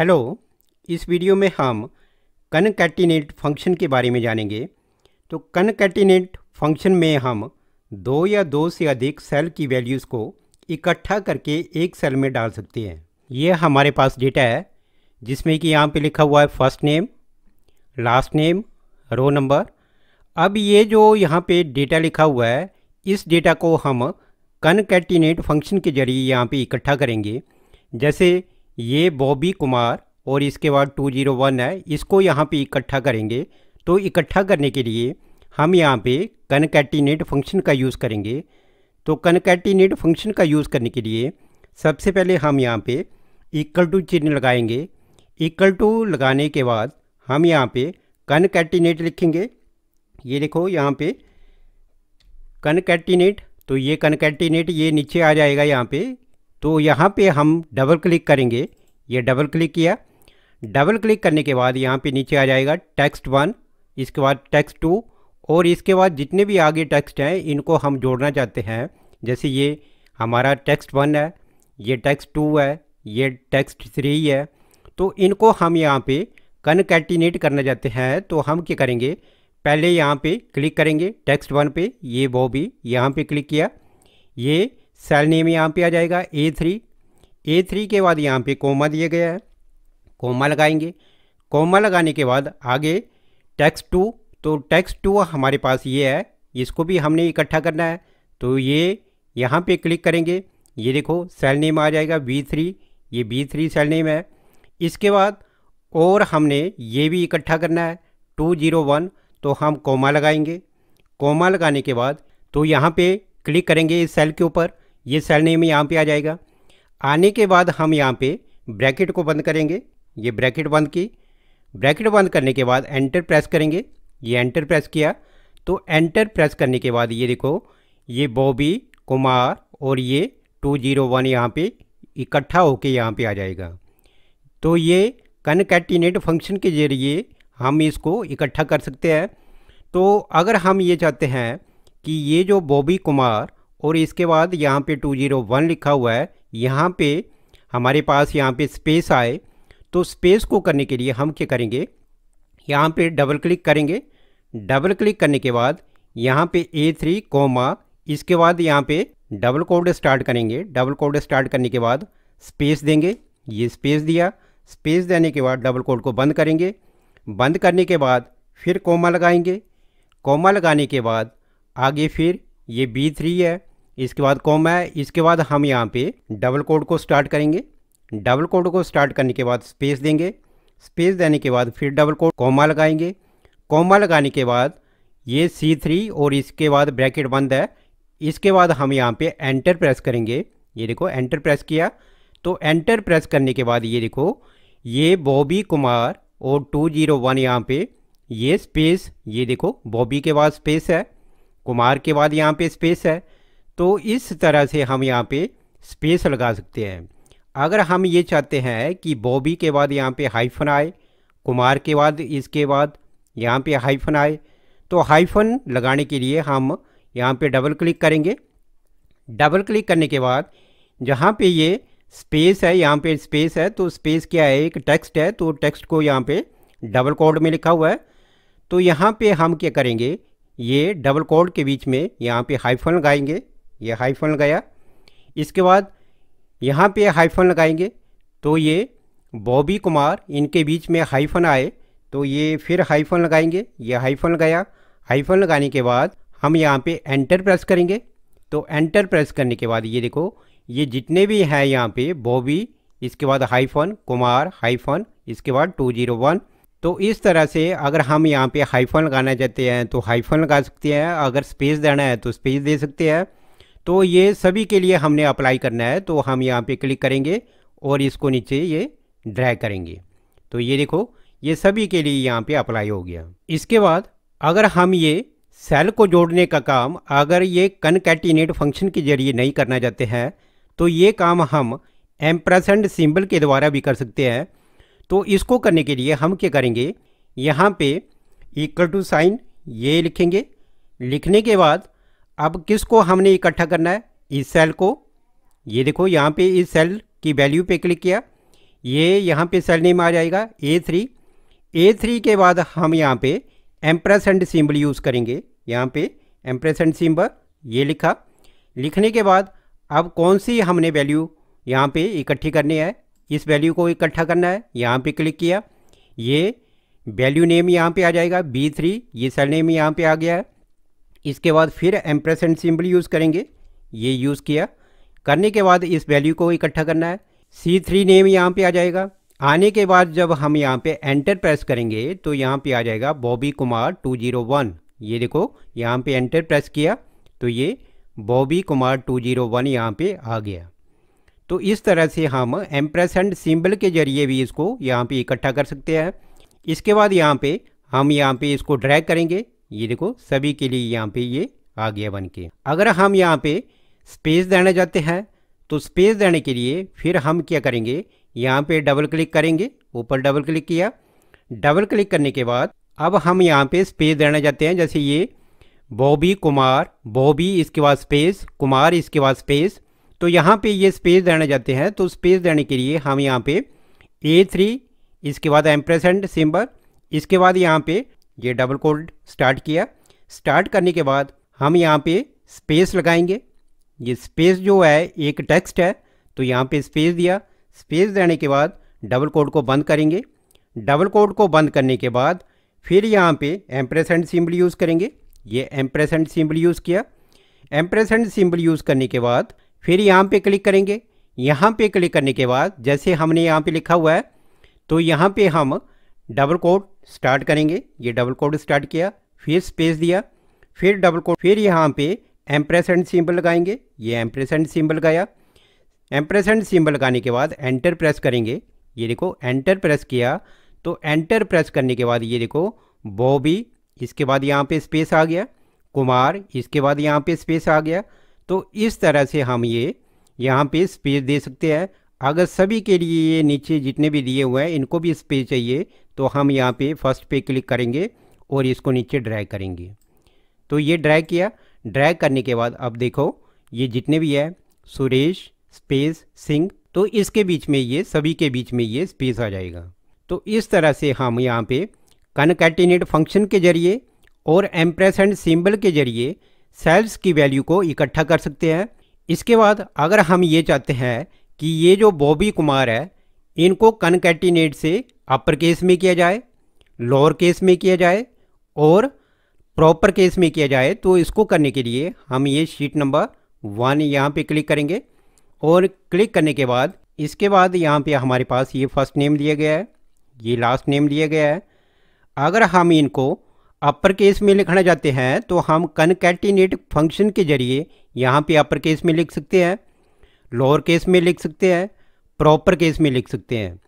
hello इस video में हम कनकैटिनेट फंक्शन के बारे में जानेंगे तो कनकैटिनेट फंक्शन में हम दो या दो से अधिक सेल की वैल्यूज़ को इकट्ठा करके एक सेल में डाल सकते हैं ये हमारे पास डेटा है जिसमें कि यहाँ पे लिखा हुआ है first name last name row number अब ये जो यहाँ पे डेटा लिखा हुआ है इस डेटा को हम कनकैटिनेट फंक्शन के जरिए यहाँ पर इकट्ठा करेंगे जैसे ये बॉबी कुमार और इसके बाद टू जीरो वन है इसको यहाँ पे इकट्ठा करेंगे तो इकट्ठा करने के लिए हम यहाँ पे कनकैटिनेट फंक्शन का यूज़ करेंगे तो कनकैटिनेट फंक्शन का यूज़ करने के लिए सबसे पहले हम यहाँ पे इक्वल टू चिन्ह लगाएंगे इक्वल टू लगाने के बाद हम यहाँ पे कनकैटिनेट लिखेंगे ये देखो यहाँ पे कनकैटिनेट तो ये कनकैटिनेट ये नीचे आ जाएगा यहाँ पे तो यहाँ पे हम डबल क्लिक करेंगे ये डबल क्लिक किया डबल क्लिक करने के बाद यहाँ पे नीचे आ जाएगा टेक्स्ट वन इसके बाद टेक्स्ट टू और इसके बाद जितने भी आगे टेक्स्ट हैं इनको हम जोड़ना चाहते हैं जैसे ये हमारा टेक्स्ट वन है ये टेक्स्ट टू है ये टेक्स्ट थ्री है तो इनको हम यहाँ पे कनकैटिनेट करना चाहते हैं तो हम क्या करेंगे पहले यहाँ पे क्लिक करेंगे टेक्स्ट वन पे ये वो भी यहाँ पे क्लिक किया ये सेल नेम यहाँ पे आ जाएगा ए थ्री ए थ्री के बाद यहाँ पे कोमा दिया गया है कोमा लगाएंगे कोमा लगाने के बाद आगे टैक्स टू तो टैक्स टू हमारे पास ये है इसको भी हमने इकट्ठा करना है तो ये यहाँ पे क्लिक करेंगे ये देखो सेल नेम आ जाएगा बी थ्री ये बी थ्री सेल नेम है इसके बाद और हमने ये भी इकट्ठा करना है टू जीरो वन तो हम कोमा लगाएंगे कोमा लगाने के बाद तो यहाँ पे क्लिक करेंगे इस सेल के ऊपर ये सेल नेम यहाँ पे आ जाएगा आने के बाद हम यहाँ पे ब्रैकेट को बंद करेंगे ये ब्रैकेट बंद की ब्रैकेट बंद करने के बाद एंटर प्रेस करेंगे ये एंटर प्रेस किया तो एंटर प्रेस करने के बाद ये देखो ये बॉबी कुमार और ये टू जीरो वन यहाँ पर इकट्ठा होके यहाँ पे आ जाएगा तो ये कनकैटिनेट फंक्शन के जरिए हम इसको इकट्ठा कर सकते हैं तो अगर हम ये चाहते हैं कि ये जो बॉबी कुमार और इसके बाद यहाँ पे 201 लिखा हुआ है यहाँ पे हमारे पास यहाँ पे स्पेस आए तो स्पेस को करने के लिए हम क्या करेंगे यहाँ पे डबल क्लिक करेंगे डबल क्लिक करने के बाद यहाँ पे ए थ्री कोमा इसके बाद यहाँ पे डबल कोड स्टार्ट करेंगे डबल कोड स्टार्ट करने के बाद स्पेस देंगे ये स्पेस दिया स्पेस देने के बाद डबल कोड को बंद करेंगे बंद करने के बाद फिर कोमा लगाएंगे कोमा लगाने के बाद आगे फिर ये बी थ्री है इसके बाद कॉम है इसके बाद हम यहाँ पे डबल कोड को स्टार्ट करेंगे डबल कोड को स्टार्ट करने के बाद स्पेस देंगे स्पेस देने के बाद फिर डबल कोड कॉमा लगाएंगे कॉमा लगाने के बाद ये सी थ्री और इसके बाद ब्रैकेट बंद है इसके बाद हम यहाँ पे एंटर प्रेस करेंगे ये देखो एंटर प्रेस किया तो एंटर प्रेस करने के बाद ये देखो ये बॉबी कुमार और टू जीरो वन यहाँ पे ये स्पेस ये देखो बॉबी के बाद स्पेस है कुमार के बाद यहाँ पे स्पेस है तो इस तरह से हम यहाँ पे स्पेस लगा सकते हैं अगर हम ये चाहते हैं कि बॉबी के बाद यहाँ पे हाइफन आए कुमार के बाद इसके बाद यहाँ पे हाइफन आए तो हाइफन लगाने के लिए हम यहाँ पे डबल क्लिक करेंगे डबल क्लिक करने के बाद जहाँ पे ये स्पेस है यहाँ पे स्पेस है तो स्पेस क्या है एक टेक्स्ट है तो टेक्स्ट को यहाँ पे डबल कोड में लिखा हुआ है तो यहाँ पे हम क्या करेंगे ये डबल कोड के बीच में यहाँ पे हाइफन लगाएंगे ये हाइफन लगाया इसके बाद यहाँ पे हाइफन लगाएंगे तो ये बॉबी कुमार इनके बीच में हाइफन आए तो ये फिर हाइफन लगाएंगे ये हाइफन लगाया हाइफन लगाने के बाद हम यहाँ पे एंटर प्रेस करेंगे तो एंटर प्रेस करने के बाद ये देखो ये जितने भी हैं यहाँ पे बॉबी इसके बाद हाइफन कुमार हाइफन इसके बाद टू जीरो वन तो इस तरह से अगर हम यहाँ पे हाइफन लगाना चाहते हैं तो हाइफन लगा सकते हैं अगर स्पेस देना है तो स्पेस दे सकते हैं तो ये सभी के लिए हमने अप्लाई करना है तो हम यहाँ पे क्लिक करेंगे और इसको नीचे ये ड्रैग करेंगे तो ये देखो ये सभी के लिए यहाँ पे अप्लाई हो गया इसके बाद अगर हम ये सेल को जोड़ने का काम अगर ये कनकेटिनेट फंक्शन के जरिए नहीं करना चाहते हैं तो ये काम हम एम्प्रसेंट सिंबल के द्वारा भी कर सकते हैं तो इसको करने के लिए हम क्या करेंगे यहाँ पे इक्वल टू साइन ये लिखेंगे लिखने के बाद अब किसको हमने इकट्ठा करना है इस सेल को ये देखो यहाँ पे इस सेल की वैल्यू पे क्लिक किया ये यहाँ पे सेल नेम आ जाएगा ए थ्री ए थ्री के बाद हम यहाँ पे एम्प्रेस एंड सिम्बल यूज़ करेंगे यहाँ पे एम्प्रेस एंड सिम्बल ये लिखा लिखने के बाद अब कौन सी हमने वैल्यू यहाँ पे इकट्ठी करनी है इस वैल्यू को इकट्ठा करना है यहाँ पे क्लिक किया ये वैल्यू नेम यहाँ पे आ जाएगा बी थ्री ये सेल नेम यहाँ पे आ गया है इसके बाद फिर एम्प्रेसेंट सिंबल यूज़ करेंगे ये यूज़ किया करने के बाद इस वैल्यू को इकट्ठा करना है सी थ्री नेम यहाँ पे आ जाएगा आने के बाद जब हम यहाँ पे एंटर प्रेस करेंगे तो यहाँ पे आ जाएगा Bobby Kumar two zero one ये देखो यहाँ पे एंटर प्रेस किया तो ये Bobby Kumar two zero one यहाँ पर आ गया तो इस तरह से हम एम्प्रेसेंट सिंबल के जरिए भी इसको यहाँ पर इकट्ठा कर सकते हैं इसके बाद यहाँ पर हम यहाँ पर इसको ड्रैग करेंगे ये देखो सभी के लिए यहाँ पे ये आ गया बन के अगर हम यहाँ पे स्पेस देना चाहते हैं तो स्पेस देने के लिए फिर हम क्या करेंगे यहाँ पे डबल क्लिक करेंगे ऊपर डबल क्लिक किया डबल क्लिक करने के बाद अब हम यहाँ पे स्पेस देना चाहते हैं जैसे ये बॉबी कुमार बॉबी इसके बाद स्पेस कुमार इसके बाद स्पेस तो यहाँ पे ये स्पेस देना चाहते हैं तो स्पेस देने के लिए हम यहाँ पे ए थ्री इसके बाद एम्प्रेसेंट सिम्बल इसके बाद यहाँ पे ये डबल कोल्ड स्टार्ट किया स्टार्ट करने के बाद हम यहाँ पे स्पेस लगाएंगे ये स्पेस जो है एक टेक्स्ट है तो यहाँ पे स्पेस दिया स्पेस देने के बाद डबल कोड को बंद करेंगे डबल कोड को बंद करने के बाद फिर यहाँ पे एम्प्रेसेंट सिंबल यूज़ करेंगे ये एम्प्रेसेंट सिंबल यूज़ किया एम्प्रेसेंट सिंबल यूज़ करने के बाद फिर यहाँ पे क्लिक करेंगे यहाँ पे क्लिक करने के बाद जैसे हमने यहाँ पे लिखा हुआ है तो यहाँ पे हम डबल कोड स्टार्ट करेंगे ये डबल कोड स्टार्ट किया फिर स्पेस दिया फिर डबल कोड फिर यहाँ पे एम्प्रेसेंट सिंबल लगाएंगे ये एम्प्रेसेंट सिंबल लगाया एम्प्रेसेंट सिंबल लगाने के बाद एंटर प्रेस करेंगे ये देखो एंटर प्रेस किया तो एंटर प्रेस करने के बाद ये देखो बॉबी इसके बाद यहाँ पे स्पेस आ गया कुमार इसके बाद यहाँ पे स्पेस आ गया तो इस तरह से हम ये यहाँ पे स्पेस दे सकते हैं अगर सभी के लिए ये नीचे जितने भी दिए हुए हैं इनको भी स्पेस चाहिए तो हम यहाँ पे फर्स्ट पे क्लिक करेंगे और इसको नीचे ड्रैग करेंगे तो ये ड्रैग किया ड्रैग करने के बाद अब देखो ये जितने भी है सुरेश स्पेस सिंह तो इसके बीच में ये सभी के बीच में ये स्पेस आ जाएगा तो इस तरह से हम यहाँ पे कनकैटिनेट फंक्शन के जरिए और एम्प्रेस एंड सिम्बल के जरिए सेल्स की वैल्यू को इकट्ठा कर सकते हैं इसके बाद अगर हम ये चाहते हैं कि ये जो बॉबी कुमार है इनको कनकैटिनेट से अपर केस में किया जाए लोअर केस में किया जाए और प्रॉपर केस में किया जाए तो इसको करने के लिए हम ये शीट नंबर वन यहाँ पे क्लिक करेंगे और क्लिक करने के बाद इसके बाद यहाँ पे हमारे पास ये फर्स्ट नेम दिया गया है ये लास्ट नेम दिया गया है अगर हम इनको अपर केस में लिखना चाहते हैं तो हम कनकैटिनेट फंक्शन के जरिए यहाँ पे अपर केस में लिख सकते हैं लोअर केस में लिख सकते हैं प्रॉपर केस में लिख सकते हैं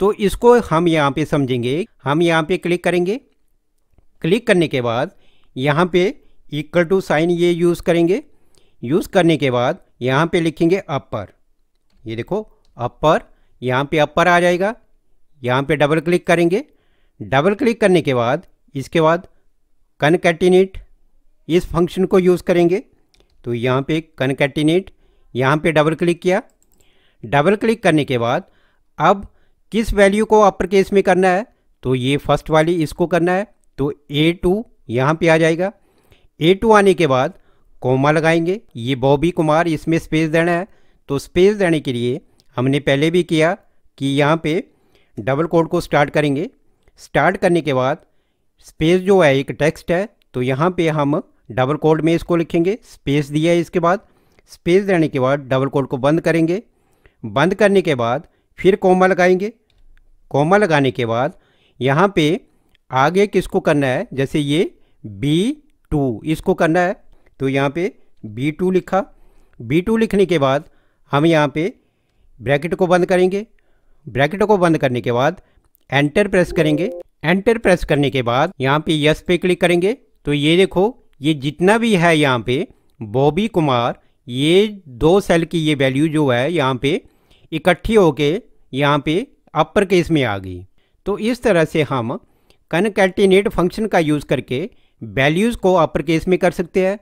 तो इसको हम यहाँ पे समझेंगे हम यहाँ पे क्लिक करेंगे क्लिक करने के बाद यहाँ पे इक्वल टू साइन ये यूज़ करेंगे यूज़ करने के बाद यहाँ पे लिखेंगे अपर ये देखो अपर यहाँ पे अपर आ जाएगा यहाँ पे डबल क्लिक करेंगे डबल क्लिक करने के बाद इसके बाद कनकेटिनेट इस फंक्शन को यूज़ करेंगे तो यहाँ पे कनकेटिनेट यहाँ पे डबल क्लिक किया डबल क्लिक करने के बाद अब किस वैल्यू को अपर केस में करना है तो ये फर्स्ट वाली इसको करना है तो ए टू यहाँ पर आ जाएगा ए टू आने के बाद कोमा लगाएंगे ये बॉबी कुमार इसमें स्पेस देना है तो स्पेस देने के लिए हमने पहले भी किया कि यहाँ पे डबल कोड को स्टार्ट करेंगे स्टार्ट करने के बाद स्पेस जो है एक टेक्स्ट है तो यहाँ पे हम डबल कोड में इसको लिखेंगे स्पेस दिया है इसके बाद स्पेस देने के बाद डबल कोट को बंद करेंगे बंद करने के बाद फिर कोमा लगाएंगे कोमा लगाने के बाद यहाँ पे आगे किसको करना है जैसे ये बी टू इसको करना है तो यहाँ पे बी टू लिखा बी टू लिखने के बाद हम यहाँ पे ब्रैकेट को बंद करेंगे ब्रैकेट को बंद करने के बाद एंटर प्रेस करेंगे एंटर प्रेस करने के बाद यहाँ पे यस पे क्लिक करेंगे तो ये देखो ये जितना भी है यहाँ पे बॉबी कुमार ये दो सेल की ये वैल्यू जो है यहाँ पे इकट्ठी होके यहाँ पे अपर केस में आ गई तो इस तरह से हम कनकैटिनेट फंक्शन का यूज़ करके वैल्यूज़ को अपर केस में कर सकते हैं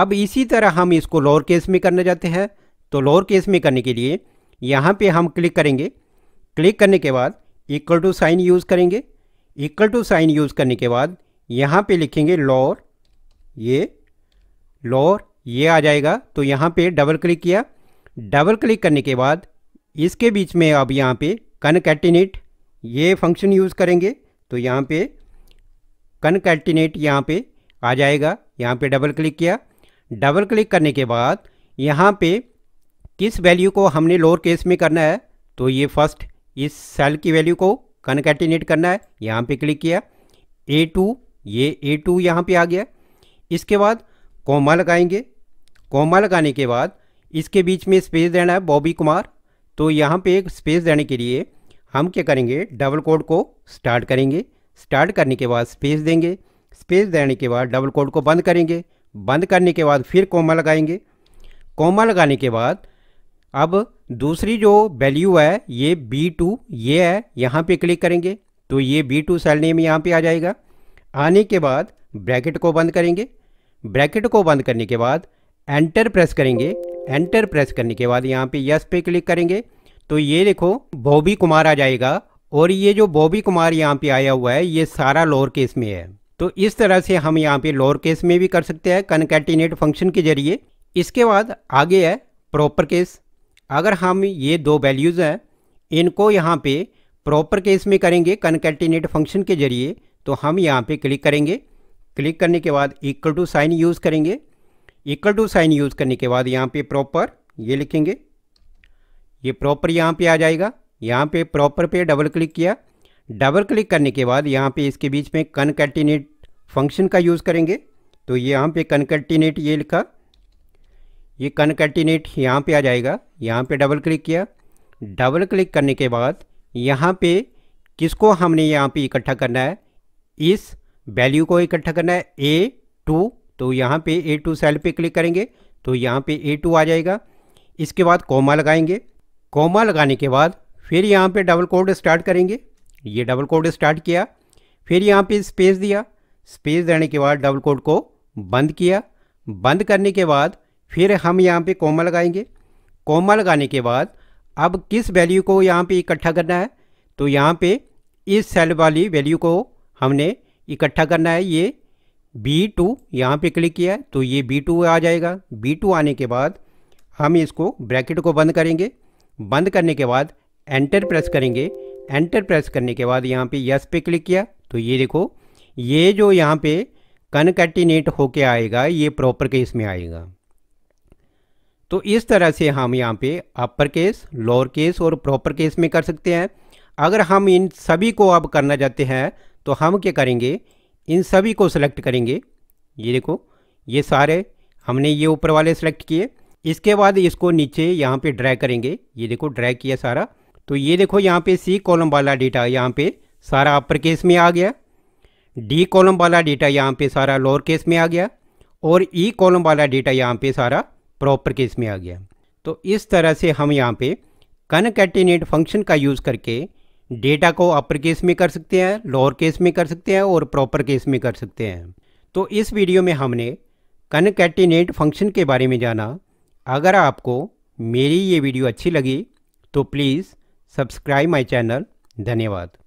अब इसी तरह हम इसको लोअर केस में करना चाहते हैं तो लोअर केस में करने के लिए यहाँ पे हम क्लिक करेंगे क्लिक करने के बाद इक्वल टू साइन यूज़ करेंगे इक्वल टू साइन यूज़ करने के बाद यहाँ पे लिखेंगे लोअर ये लोअर ये आ जाएगा तो यहाँ पे डबल क्लिक किया डबल क्लिक करने के बाद इसके बीच में अब यहाँ पे कनकैटिनेट ये फंक्शन यूज़ करेंगे तो यहाँ पे कनकैटिनेट यहाँ पे आ जाएगा यहाँ पे डबल क्लिक किया डबल क्लिक करने के बाद यहाँ पे किस वैल्यू को हमने लोअर केस में करना है तो ये फर्स्ट इस सेल की वैल्यू को कनकैटिनेट करना है यहाँ पर क्लिक किया ए टू ये ए टू यहाँ पर आ गया इसके बाद कॉमा लगाएंगे कॉमा लगाने के बाद इसके बीच में स्पेस देना है बॉबी कुमार तो यहाँ पे एक स्पेस देने के लिए हम क्या करेंगे डबल कोड को स्टार्ट करेंगे स्टार्ट करने के बाद स्पेस देंगे स्पेस देने के बाद डबल कोड को बंद करेंगे बंद करने के बाद फिर कॉमा लगाएंगे कॉमा लगाने के बाद अब दूसरी जो वैल्यू है ये बी टू ये है यहाँ पे क्लिक करेंगे तो ये बी टू सेल नेम यहाँ पर आ जाएगा आने के बाद ब्रैकेट को बंद करेंगे ब्रैकेट को बंद करने के बाद एंटर प्रेस करेंगे एंटर प्रेस करने के बाद यहाँ पे यस पे क्लिक करेंगे तो ये देखो बॉबी कुमार आ जाएगा और ये जो बॉबी कुमार यहाँ पे आया हुआ है ये सारा लोअर केस में है तो इस तरह से हम यहाँ पे लोअर केस में भी कर सकते हैं कनकेटिनेट फंक्शन के जरिए इसके बाद आगे है प्रॉपर केस अगर हम ये दो वैल्यूज़ हैं इनको यहाँ पे प्रॉपर केस में करेंगे कनकेटिनेट फंक्शन के जरिए तो हम यहाँ पे क्लिक करेंगे क्लिक करने के बाद इक्वल टू साइन यूज़ करेंगे इक्वल टू साइन यूज़ करने के बाद यहाँ पे प्रॉपर ये लिखेंगे ये प्रॉपर यहाँ पे आ जाएगा यहाँ पे प्रॉपर पे डबल क्लिक किया डबल क्लिक करने के बाद यहाँ पे इसके बीच में कनकटिनेट फंक्शन का यूज़ करेंगे तो यहाँ पे कनकटिनेट ये लिखा ये कनकटिनेट यहाँ पे आ जाएगा यहाँ पे डबल क्लिक किया डबल क्लिक करने के बाद यहाँ पे किसको हमने यहाँ पे इकट्ठा करना है इस वैल्यू को इकट्ठा करना है ए टू तो यहाँ पे ए टू सेल पे क्लिक करेंगे तो यहाँ पे ए टू आ जाएगा इसके बाद कॉमा लगाएंगे कॉमा लगाने के बाद फिर यहाँ पे डबल कोड स्टार्ट करेंगे ये डबल कोड स्टार्ट किया फिर यहाँ पे स्पेस दिया स्पेस देने के बाद डबल कोड को बंद किया बंद करने के बाद फिर हम यहाँ पे कॉमा लगाएंगे कॉमा लगाने के बाद अब किस वैल्यू को यहाँ पे इकट्ठा करना है तो यहाँ पे इस सेल वाली वैल्यू को हमने इकट्ठा करना है ये बी टू यहाँ पर क्लिक किया तो ये बी टू आ जाएगा बी टू आने के बाद हम इसको ब्रैकेट को बंद करेंगे बंद करने के बाद एंटर प्रेस करेंगे एंटर प्रेस करने के बाद यहाँ पे यस पे क्लिक किया तो ये देखो ये जो यहाँ पे कनकटिनेट होके आएगा ये प्रॉपर केस में आएगा तो इस तरह से हम यहाँ पे अपर केस लोअर केस और प्रॉपर केस में कर सकते हैं अगर हम इन सभी को अब करना चाहते हैं तो हम क्या करेंगे इन सभी को सिलेक्ट करेंगे ये देखो ये सारे हमने ये ऊपर वाले सेलेक्ट किए इसके बाद इसको नीचे यहाँ पे ड्रैग करेंगे ये देखो ड्रैग किया सारा तो ये देखो यहाँ पे सी कॉलम वाला डेटा यहाँ पे सारा अपर केस में आ गया डी कॉलम वाला डेटा यहाँ पे सारा लोअर केस में आ गया और ई e कॉलम वाला डेटा यहाँ पे सारा प्रॉपर केस में आ गया तो इस तरह से हम यहाँ पे कनकेटिनेट फंक्शन का यूज़ करके डेटा को अपर केस में कर सकते हैं लोअर केस में कर सकते हैं और प्रॉपर केस में कर सकते हैं तो इस वीडियो में हमने कनकैटिनेट फंक्शन के बारे में जाना अगर आपको मेरी ये वीडियो अच्छी लगी तो प्लीज़ सब्सक्राइब माई चैनल धन्यवाद